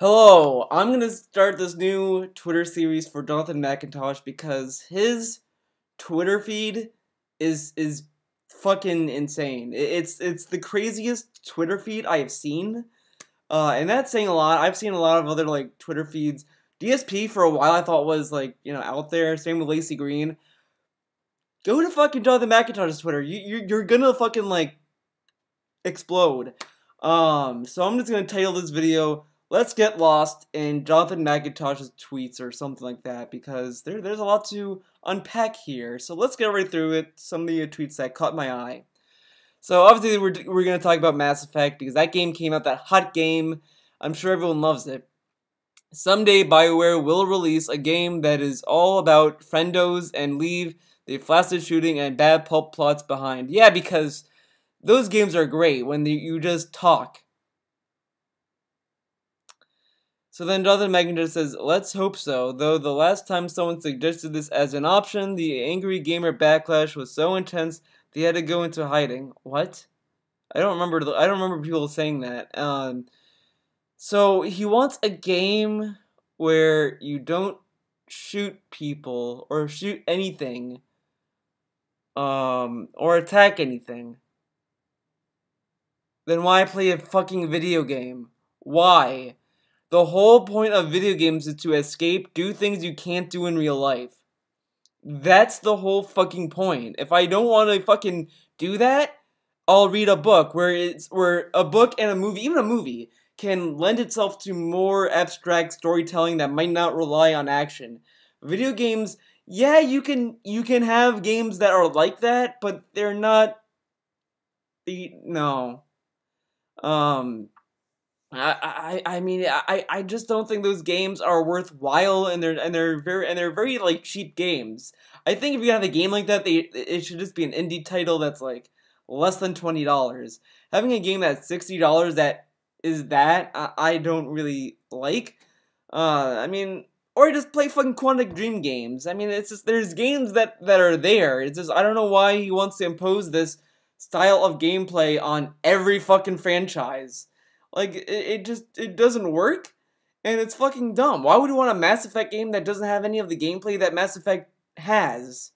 Hello, I'm going to start this new Twitter series for Jonathan McIntosh because his Twitter feed is is fucking insane. It's it's the craziest Twitter feed I have seen. Uh, and that's saying a lot. I've seen a lot of other like Twitter feeds. DSP for a while I thought was like, you know, out there. Same with Lacey Green. Go to fucking Jonathan McIntosh's Twitter. You, you you're gonna fucking like explode. Um, so I'm just gonna title this video let's get lost in Jonathan McIntosh's tweets or something like that because there, there's a lot to unpack here. So let's get right through it. Some of the tweets that caught my eye. So obviously we're, we're going to talk about Mass Effect because that game came out, that hot game. I'm sure everyone loves it. Someday BioWare will release a game that is all about friendos and leave the flaccid shooting and bad pulp plots behind. Yeah, because those games are great when you just talk So then Jonathan McIntyre says, let's hope so, though the last time someone suggested this as an option, the angry gamer backlash was so intense they had to go into hiding. What? I don't remember. The, I don't remember people saying that. Um, so he wants a game where you don't shoot people or shoot anything, um, or attack anything. Then why play a fucking video game? Why? The whole point of video games is to escape, do things you can't do in real life. That's the whole fucking point. If I don't want to fucking do that, I'll read a book where it's where a book and a movie, even a movie, can lend itself to more abstract storytelling that might not rely on action. Video games, yeah, you can you can have games that are like that, but they're not the no. Um I, I I mean I, I just don't think those games are worthwhile and they're and they're very and they're very like cheap games. I think if you have a game like that, they it should just be an indie title that's like less than twenty dollars. Having a game that's sixty dollars that is that I, I don't really like. Uh, I mean, or just play fucking Quantic Dream games. I mean, it's just there's games that that are there. It's just I don't know why he wants to impose this style of gameplay on every fucking franchise. Like it, it just it doesn't work, and it's fucking dumb. Why would you want a Mass Effect game that doesn't have any of the gameplay that Mass Effect has?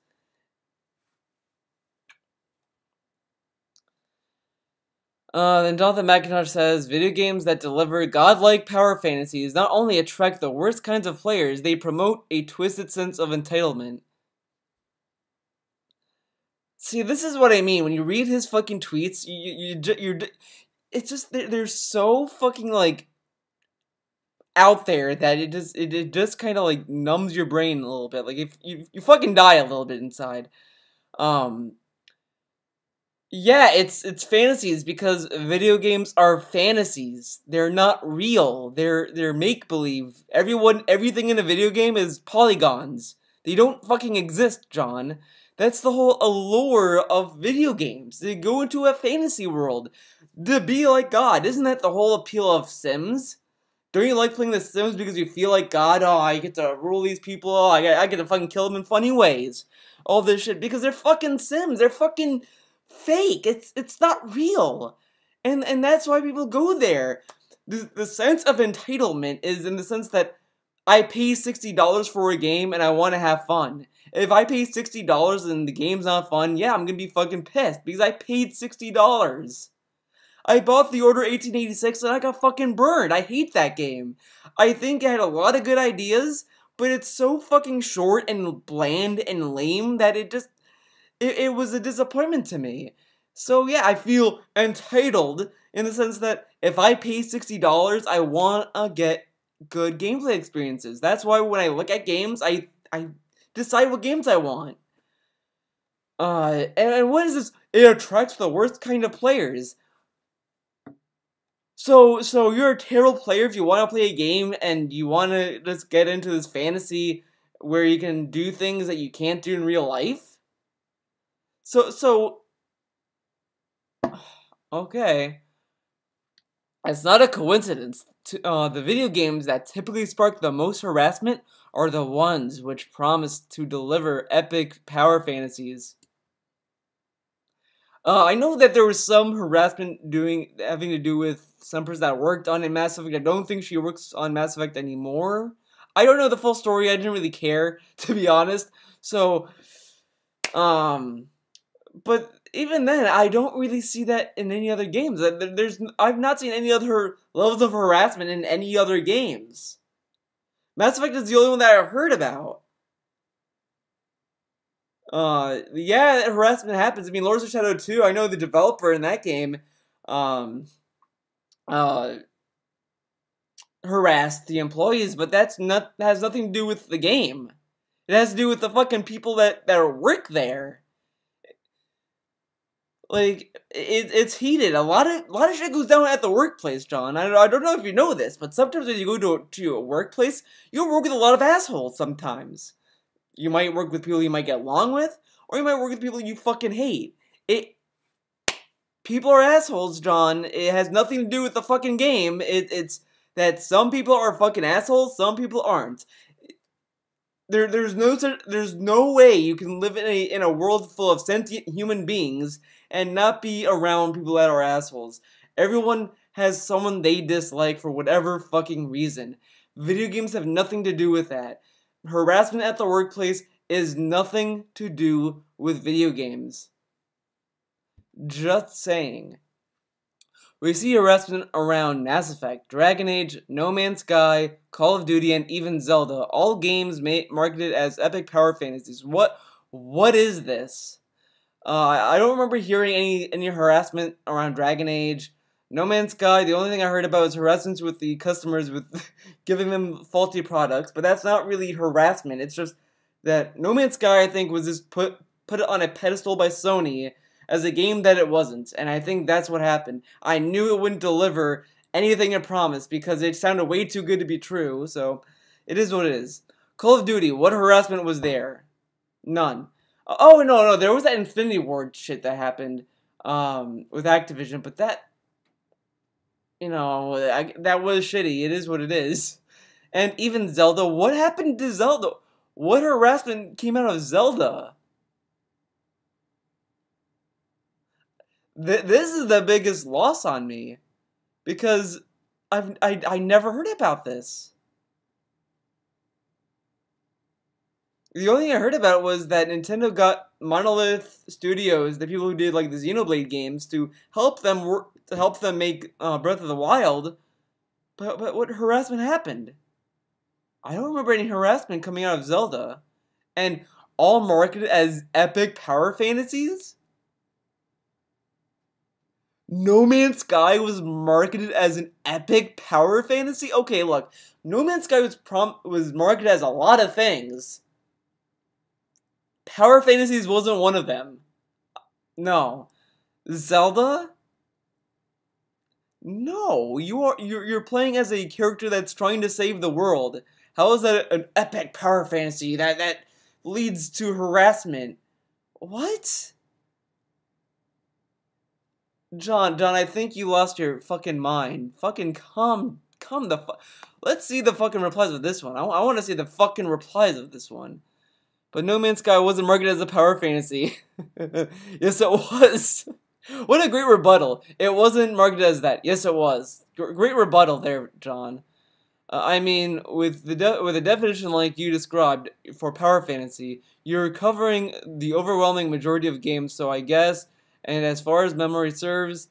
Uh, then Jonathan McIntosh says, video games that deliver godlike power fantasies not only attract the worst kinds of players, they promote a twisted sense of entitlement. See, this is what I mean. When you read his fucking tweets, you you you it's just they're, they're so fucking like out there that it just it, it just kind of like numbs your brain a little bit. Like if you you fucking die a little bit inside. Um yeah, it's it's fantasies because video games are fantasies. They're not real. They're they're make believe. Everyone everything in a video game is polygons. They don't fucking exist, John. That's the whole allure of video games. They go into a fantasy world. To be like God. Isn't that the whole appeal of Sims? Don't you like playing The Sims because you feel like God? Oh, I get to rule these people. Oh, I get, I get to fucking kill them in funny ways. All this shit because they're fucking Sims. They're fucking fake. It's it's not real, and and that's why people go there. The, the sense of entitlement is in the sense that I pay sixty dollars for a game and I want to have fun. If I pay $60 and the game's not fun, yeah, I'm gonna be fucking pissed because I paid $60. I bought The Order 1886 and I got fucking burned. I hate that game. I think it had a lot of good ideas, but it's so fucking short and bland and lame that it just. It, it was a disappointment to me. So yeah, I feel entitled in the sense that if I pay $60, I want to get good gameplay experiences. That's why when I look at games, I I decide what games I want. Uh, and, and what is this? It attracts the worst kind of players. So, so you're a terrible player if you want to play a game and you want to just get into this fantasy where you can do things that you can't do in real life. So, so okay, it's not a coincidence. To, uh, the video games that typically spark the most harassment are the ones which promise to deliver epic power fantasies. Uh, I know that there was some harassment doing having to do with some person that worked on Mass Effect. I don't think she works on Mass Effect anymore. I don't know the full story. I didn't really care to be honest. So, um, but even then, I don't really see that in any other games. There's I've not seen any other levels of harassment in any other games. Mass Effect is the only one that I have heard about. Uh, yeah, harassment happens. I mean, Lords of Shadow 2, I know the developer in that game, um, uh, harassed the employees, but that's not, that has nothing to do with the game. It has to do with the fucking people that, that work there like it, it's heated. A lot of a lot of shit goes down at the workplace, John. I, I don't know if you know this, but sometimes when you go to a, to a workplace, you work with a lot of assholes. Sometimes you might work with people you might get along with, or you might work with people you fucking hate. It people are assholes, John. It has nothing to do with the fucking game. It, it's that some people are fucking assholes, some people aren't. There, there's no there's no way you can live in a in a world full of sentient human beings and not be around people that are assholes. Everyone has someone they dislike for whatever fucking reason. Video games have nothing to do with that. Harassment at the workplace is nothing to do with video games. Just saying. We see harassment around Mass Effect, Dragon Age, No Man's Sky, Call of Duty, and even Zelda, all games marketed as epic power fantasies. What what is this? Uh, I don't remember hearing any any harassment around Dragon Age. No Man's Sky, the only thing I heard about was harassment with the customers with giving them faulty products, but that's not really harassment. It's just that No Man's Sky, I think, was just put put on a pedestal by Sony as a game that it wasn't, and I think that's what happened. I knew it wouldn't deliver anything it promised because it sounded way too good to be true, so it is what it is. Call of Duty, what harassment was there? None. Oh no, no, there was that Infinity Ward shit that happened um, with Activision, but that, you know, I, that was shitty. It is what it is. And even Zelda, what happened to Zelda? What harassment came out of Zelda? Th this is the biggest loss on me because I've I, I never heard about this. The only thing I heard about was that Nintendo got Monolith Studios, the people who did like the Xenoblade games, to help them work to help them make uh, Breath of the Wild. But but what harassment happened? I don't remember any harassment coming out of Zelda, and all marketed as epic power fantasies. No Man's Sky was marketed as an epic power fantasy. Okay, look, No Man's Sky was prom was marketed as a lot of things Power Fantasies wasn't one of them. No. Zelda? No, you are you're, you're playing as a character that's trying to save the world. How is that an epic power fantasy that that leads to harassment? What? John, John, I think you lost your fucking mind. Fucking come, come the fuck. Let's see the fucking replies of this one. I, I want to see the fucking replies of this one. But No Man's Sky wasn't marketed as a power fantasy. yes, it was. what a great rebuttal. It wasn't marketed as that. Yes, it was. G great rebuttal there, John. Uh, I mean, with the with a definition like you described for power fantasy, you're covering the overwhelming majority of games. So I guess, and as far as memory serves,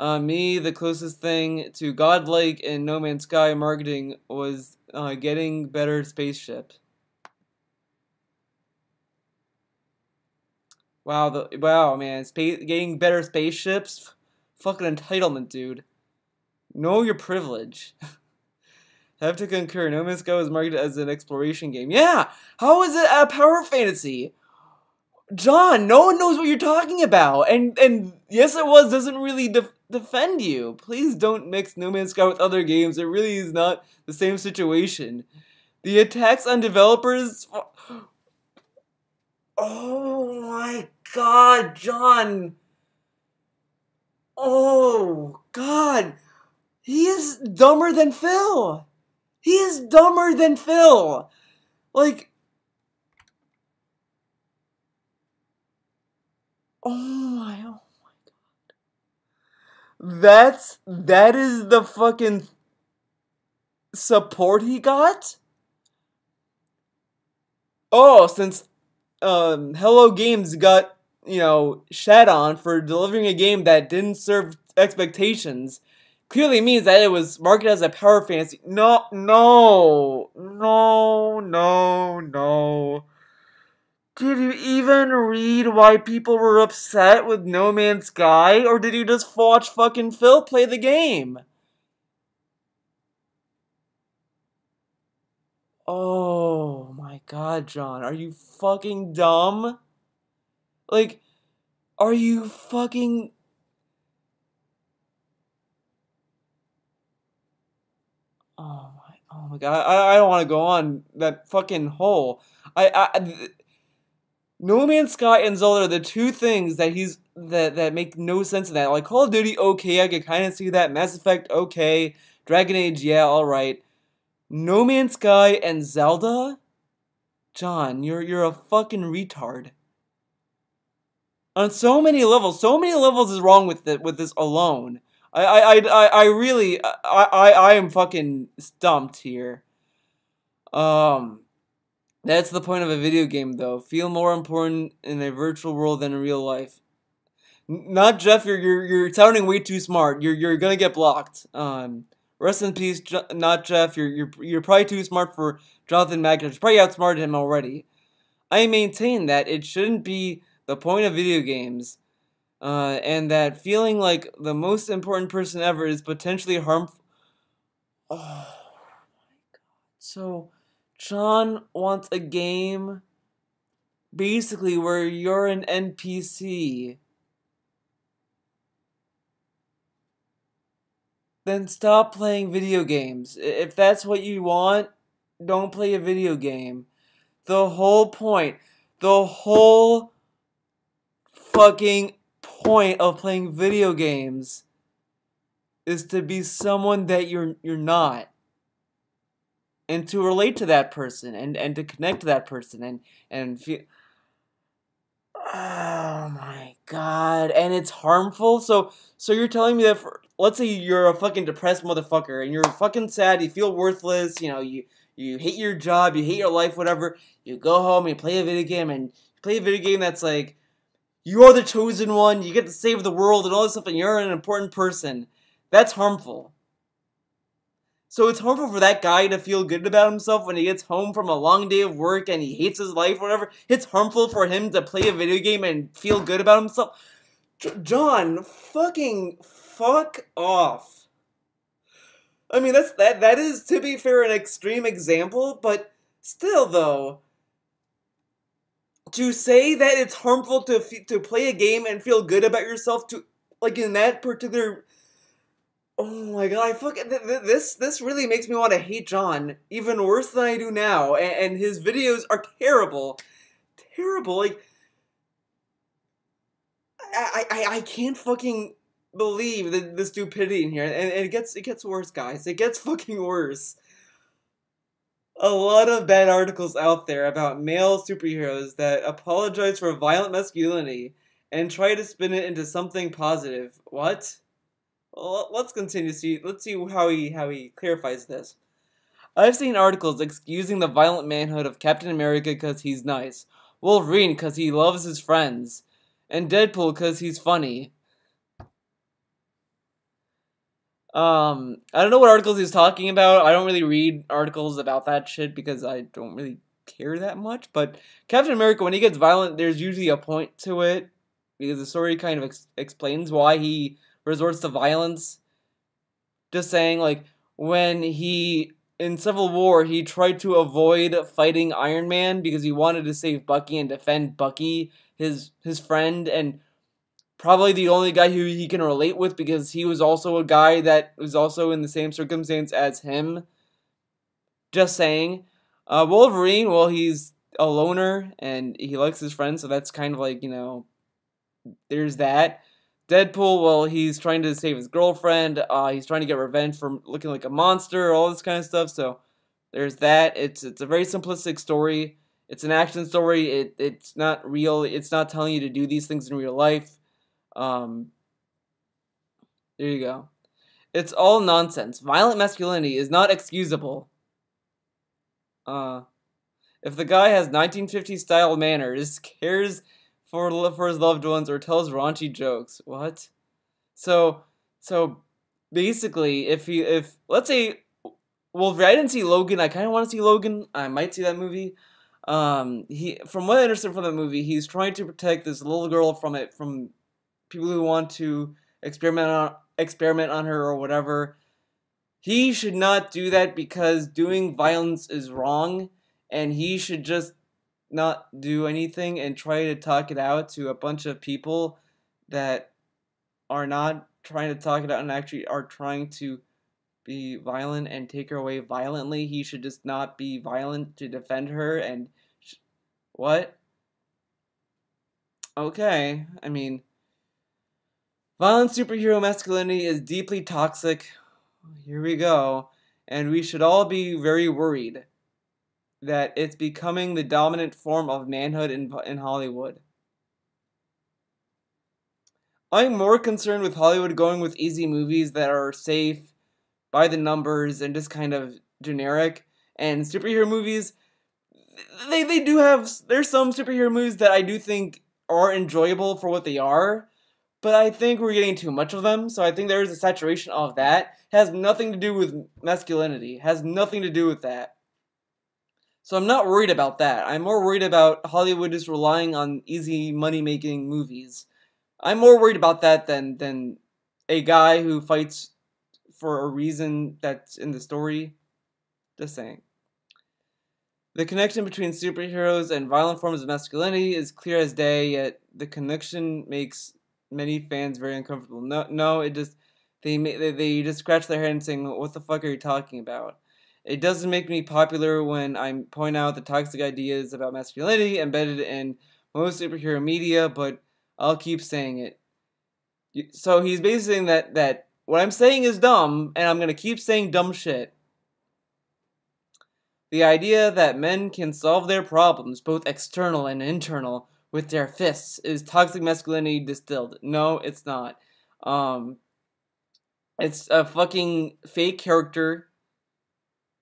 uh, me the closest thing to godlike in No Man's Sky marketing was uh, getting better spaceship. Wow, the wow, man, space, getting better spaceships, fucking entitlement, dude. Know your privilege. Have to concur. No Man's Sky was marketed as an exploration game. Yeah, how is it a power fantasy? John, no one knows what you're talking about, and and yes, it was doesn't really def defend you. Please don't mix No Man's Sky with other games. It really is not the same situation. The attacks on developers. Oh my God, John. Oh, God. He is dumber than Phil. He is dumber than Phil. Like, oh my, oh my God. That's, that is the fucking support he got? Oh, since um, Hello Games got you know, shed on for delivering a game that didn't serve expectations clearly means that it was marketed as a power fantasy. No, no, no, no, no. Did you even read why people were upset with No Man's Sky, or did you just watch fucking Phil play the game? Oh my god, John, are you fucking dumb? Like, are you fucking. Oh my, oh my god. I, I don't want to go on that fucking hole. I. I no Man's Sky and Zelda are the two things that he's that that make no sense in that. Like Call of Duty, okay, I can kind of see that. Mass Effect, okay. Dragon Age, yeah, all right. No Man's Sky and Zelda, John, you're you're a fucking retard on so many levels. So many levels is wrong with it, with this alone. I I I I really I I, I am fucking stumped here. Um. That's the point of a video game, though. Feel more important in a virtual world than in real life. N- not Jeff. You're, you're you're sounding way too smart. You're you're gonna get blocked. Um, rest in peace. Je- not Jeff. You're you're you're probably too smart for Jonathan Magnus. You probably outsmarted him already. I maintain that it shouldn't be the point of video games, uh, and that feeling like the most important person ever is potentially harmful. Oh my god. So, John wants a game basically where you're an NPC. Then stop playing video games. If that's what you want, don't play a video game. The whole point, the whole fucking point of playing video games is to be someone that you're you're not and to relate to that person and and to connect to that person and and feel oh my god and it's harmful so so you're telling me that for, let's say you're a fucking depressed motherfucker and you're fucking sad you feel worthless you know you you hate your job you hate your life whatever you go home you play a video game and play a video game that's like you're the chosen one, you get to save the world and all this stuff, and you're an important person. That's harmful. So it's harmful for that guy to feel good about himself when he gets home from a long day of work and he hates his life, whatever. It's harmful for him to play a video game and feel good about himself. J John, fucking fuck off. I mean, that's that. That is, to be fair, an extreme example, but still, though, to say that it's harmful to to play a game and feel good about yourself to like in that particular oh my god i fucking th th this this really makes me want to hate john even worse than i do now and, and his videos are terrible terrible like I, I i can't fucking believe the, the stupidity in here and, and it gets it gets worse guys it gets fucking worse a lot of bad articles out there about male superheroes that apologize for violent masculinity and try to spin it into something positive. What? Well, let's continue. to See, let's see how he how he clarifies this. I've seen articles excusing the violent manhood of Captain America because he's nice, Wolverine because he loves his friends, and Deadpool because he's funny. Um, I don't know what articles he's talking about. I don't really read articles about that shit because I don't really care that much. But Captain America, when he gets violent, there's usually a point to it because the story kind of ex explains why he resorts to violence. Just saying, like, when he, in Civil War, he tried to avoid fighting Iron Man because he wanted to save Bucky and defend Bucky, his, his friend, and probably the only guy who he can relate with because he was also a guy that was also in the same circumstance as him. Just saying. Uh, Wolverine, well, he's a loner and he likes his friends, so that's kind of like, you know, there's that. Deadpool, well, he's trying to save his girlfriend. Uh, he's trying to get revenge for looking like a monster, all this kind of stuff. So there's that. It's it's a very simplistic story. It's an action story. It it's not real. It's not telling you to do these things in real life. Um, there you go. It's all nonsense. Violent masculinity is not excusable. Uh, if the guy has 1950s style manners, cares for for his loved ones, or tells raunchy jokes, what? So, so basically, if he if let's say, well, I didn't see Logan. I kind of want to see Logan. I might see that movie. Um, he from what I understand from the movie, he's trying to protect this little girl from it from people who want to experiment on experiment on her or whatever. He should not do that because doing violence is wrong, and he should just not do anything and try to talk it out to a bunch of people that are not trying to talk it out and actually are trying to be violent and take her away violently. He should just not be violent to defend her and what? Okay, I mean, Violent superhero masculinity is deeply toxic. Here we go. And we should all be very worried that it's becoming the dominant form of manhood in, in Hollywood. I'm more concerned with Hollywood going with easy movies that are safe, by the numbers, and just kind of generic. And superhero movies, they, they do have, there's some superhero movies that I do think are enjoyable for what they are but I think we're getting too much of them. So I think there is a saturation of that. It has nothing to do with masculinity. It has nothing to do with that. So I'm not worried about that. I'm more worried about Hollywood is relying on easy money making movies. I'm more worried about that than than a guy who fights for a reason that's in the story. Just saying. The connection between superheroes and violent forms of masculinity is clear as day, yet the connection makes many fans very uncomfortable. No, no, it just they they, they just scratch their head and saying, "What the fuck are you talking about?" It doesn't make me popular when I point out the toxic ideas about masculinity embedded in most superhero media, but I'll keep saying it. So he's basically saying that that what I'm saying is dumb, and I'm gonna keep saying dumb shit. The idea that men can solve their problems, both external and internal, with their fists is toxic masculinity distilled. No, it's not. Um, it's a fucking fake character.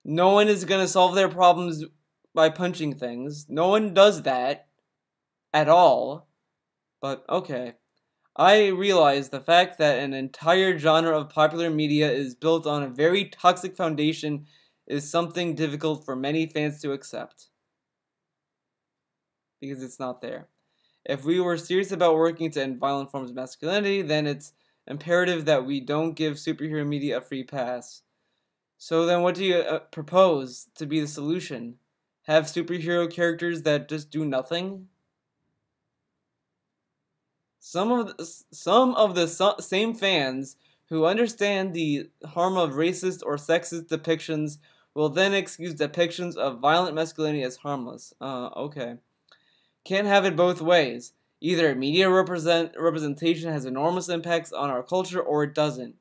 No one is gonna solve their problems by punching things. No one does that at all. But okay. I realize the fact that an entire genre of popular media is built on a very toxic foundation is something difficult for many fans to accept. Because it's not there. If we were serious about working to end violent forms of masculinity, then it's imperative that we don't give superhero media a free pass. So then, what do you uh, propose to be the solution? Have superhero characters that just do nothing? Some of the, some of the same fans who understand the harm of racist or sexist depictions will then excuse depictions of violent masculinity as harmless. Uh, okay can't have it both ways. Either media represent representation has enormous impacts on our culture or it doesn't.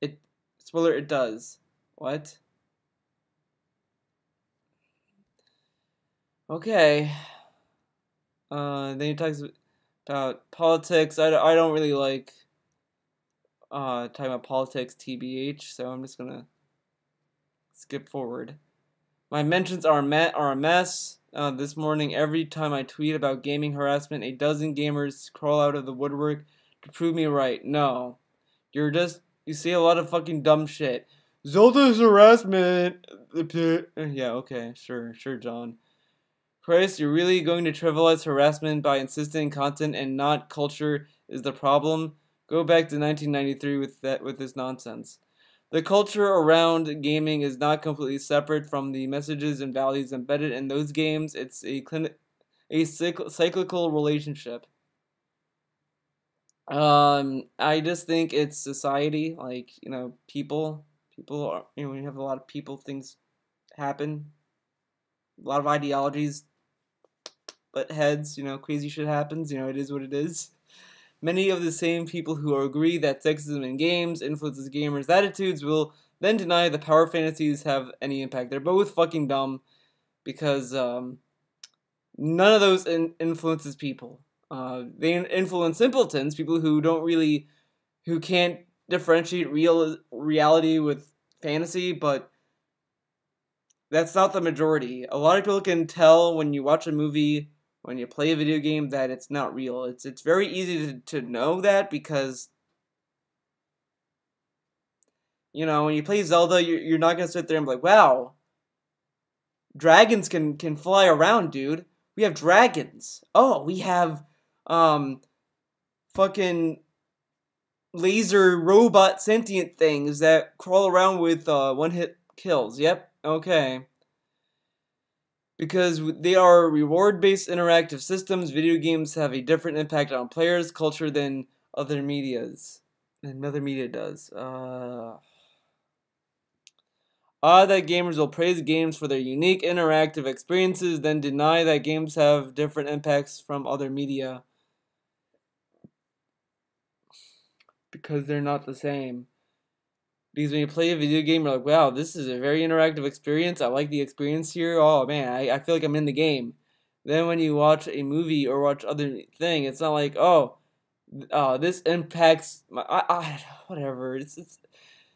It spoiler it does. What? Okay. Uh, then he talks about politics. I, I don't really like uh, talking about politics, TBH, so I'm just gonna skip forward. My mentions are, met, are a mess. Uh, this morning, every time I tweet about gaming harassment, a dozen gamers crawl out of the woodwork to prove me right. No. You're just, you say a lot of fucking dumb shit. Zelda's harassment! Yeah, okay, sure, sure, John. Christ, you're really going to trivialize harassment by insisting content and not culture is the problem? Go back to 1993 with that with this nonsense. The culture around gaming is not completely separate from the messages and values embedded in those games. It's a, clin- a cycl- cyclical relationship. Um, I just think it's society, like you know, people. People are you know, when you have a lot of people, things happen. A lot of ideologies, but heads. You know, crazy shit happens. You know, it is what it is. Many of the same people who agree that sexism in games influences gamers' attitudes will then deny the power fantasies have any impact. They're both fucking dumb because um, none of those in influences people. Uh, they influence simpletons, people who don't really, who can't differentiate real reality with fantasy, but that's not the majority. A lot of people can tell when you watch a movie when you play a video game that it's not real. It's it's very easy to, to know that because you know when you play Zelda, you're, you're not gonna sit there and be like, wow, dragons can can fly around, dude. We have dragons. Oh, we have um fucking laser robot sentient things that crawl around with uh, one hit kills. Yep. Okay because they are reward based interactive systems, video games have a different impact on players' culture than other medias. other media does. Uh, uh, that gamers will praise games for their unique interactive experiences, then deny that games have different impacts from other media because they're not the same. Because when you play a video game, you're like, wow, this is a very interactive experience. I like the experience here. Oh man, I, I feel like I'm in the game. Then when you watch a movie or watch other thing, it's not like, oh, oh, this impacts my I, I, whatever. It's, it's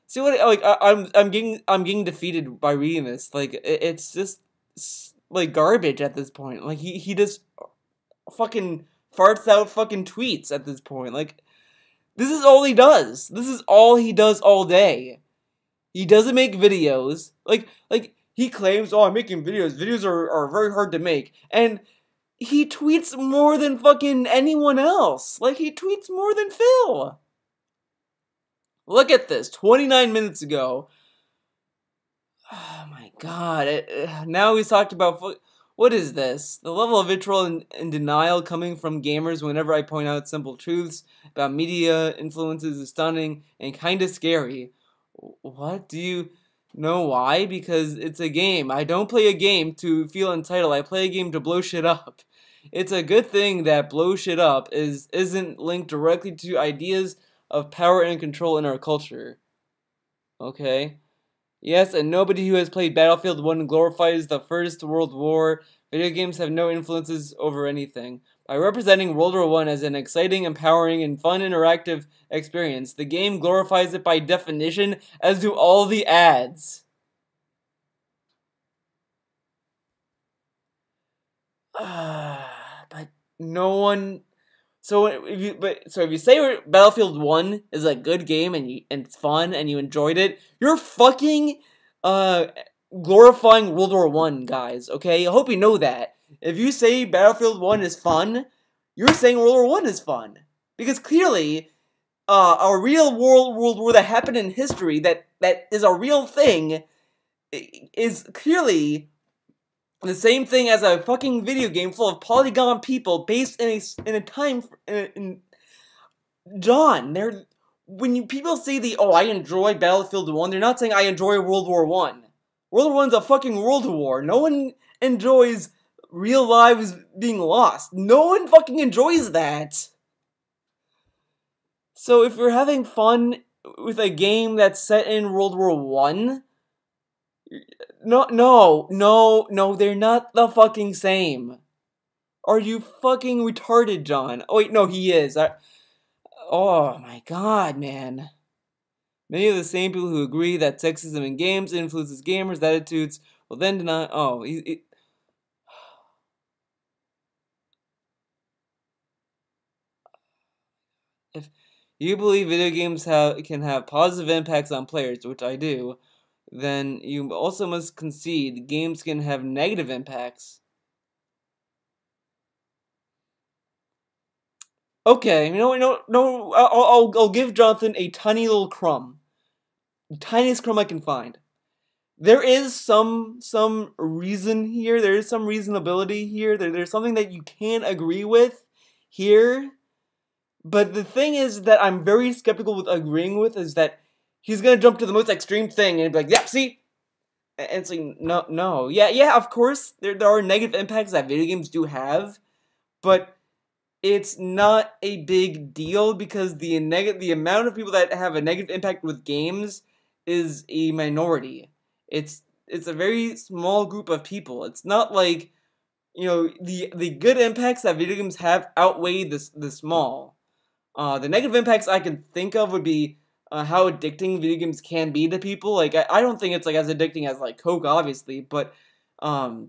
see what like I, am I'm, I'm getting I'm getting defeated by reading this. Like it, it's just it's like garbage at this point. Like he he just uh, fucking farts out fucking tweets at this point. Like this is all he does. This is all he does all day. He doesn't make videos. Like like he claims, oh, I'm making videos. Videos are, are very hard to make. And he tweets more than fucking anyone else. Like he tweets more than Phil. Look at this. 29 minutes ago. Oh my god. It, now he's talked about what is this? The level of vitriol and, and, denial coming from gamers whenever I point out simple truths about media influences is stunning and kinda scary. What? Do you know why? Because it's a game. I don't play a game to feel entitled. I play a game to blow shit up. It's a good thing that blow shit up is isn't linked directly to ideas of power and control in our culture. Okay? Yes, and nobody who has played Battlefield 1 glorifies the First World War. Video games have no influences over anything. By representing World War One as an exciting, empowering, and fun interactive experience, the game glorifies it by definition, as do all the ads. Uh, but no one so if you but so if you say Battlefield One is a good game and you, and it's fun and you enjoyed it, you're fucking uh glorifying World War One, guys. Okay, I hope you know that. If you say Battlefield One is fun, you're saying World War One is fun because clearly, uh, a real world world war that happened in history that that is a real thing is clearly the same thing as a fucking video game full of polygon people based in a in a time in, in John. They're when you, people say the oh I enjoy Battlefield One, they're not saying I enjoy World War One. World War One's a fucking world war. No one enjoys real lives being lost. No one fucking enjoys that. So if you're having fun with a game that's set in World War One, no, no, no, no, they're not the fucking same. Are you fucking retarded, John? Oh, wait, no, he is. I, oh my god, man. Many of the same people who agree that sexism in games influences gamers' attitudes will then deny. Oh, he, he, if you believe video games have, can have positive impacts on players, which I do, then you also must concede games can have negative impacts. Okay, you know, no, no, I'll, I'll, I'll give Jonathan a tiny little crumb, the tiniest crumb I can find. There is some some reason here. There is some reasonability here. There, there's something that you can agree with here. But the thing is that I'm very skeptical with agreeing with is that he's gonna jump to the most extreme thing and be like, "Yep, see." And it's like, no, no, yeah, yeah. Of course, there there are negative impacts that video games do have, but it's not a big deal because the neg- the amount of people that have a negative impact with games is a minority. It's it's a very small group of people. It's not like you know the the good impacts that video games have outweigh the the small. Uh, the negative impacts I can think of would be uh, how addicting video games can be to people. Like I, I don't think it's like as addicting as like coke, obviously, but um,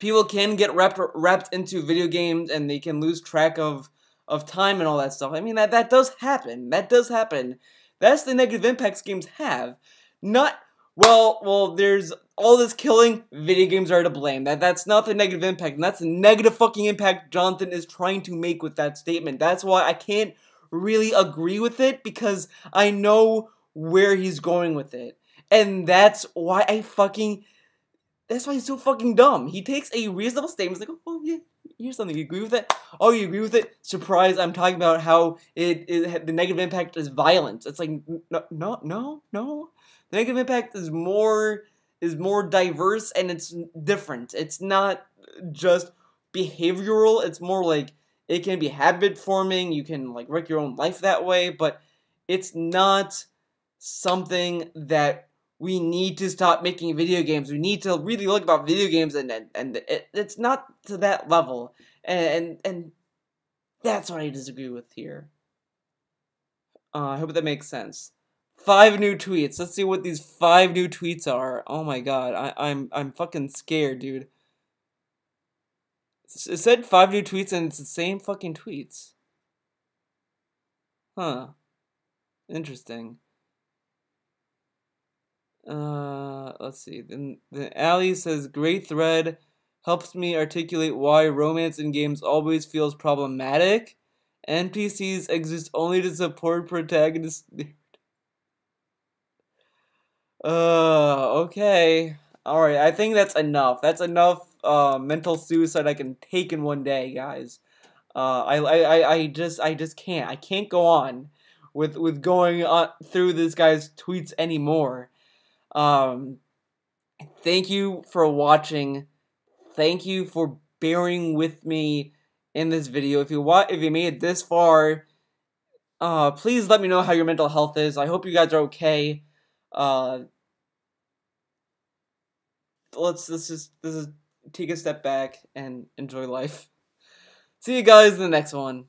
people can get wrapped wrapped into video games and they can lose track of of time and all that stuff. I mean that that does happen. That does happen. That's the negative impacts games have. Not well, well, there's all this killing, video games are to blame. That that's not the negative impact, and that's the negative fucking impact Jonathan is trying to make with that statement. That's why I can't really agree with it because I know where he's going with it. And that's why I fucking. That's why he's so fucking dumb. He takes a reasonable statement, like, oh, yeah, here's something. You agree with it? Oh, you agree with it? Surprise, I'm talking about how it, it the negative impact is violence. It's like, no, no, no, no. The negative impact is more is more diverse and it's different. It's not just behavioral. It's more like it can be habit forming. You can like wreck your own life that way, but it's not something that we need to stop making video games. We need to really look about video games, and and, and it, it's not to that level. And, and and that's what I disagree with here. Uh, I hope that makes sense. Five new tweets. Let's see what these five new tweets are. Oh my god, I, I'm I'm fucking scared, dude. It said five new tweets and it's the same fucking tweets. Huh. Interesting. Uh, let's see. Then, then Ali says, "Great thread helps me articulate why romance in games always feels problematic. NPCs exist only to support protagonists." uh, okay. All right. I think that's enough. That's enough uh, mental suicide I can take in one day, guys. Uh, I, I, I just I just can't. I can't go on with with going on through this guy's tweets anymore. Um, thank you for watching. Thank you for bearing with me in this video. If you want, if you made it this far, uh, please let me know how your mental health is. I hope you guys are okay. Uh, let's this is this is take a step back and enjoy life. See you guys in the next one.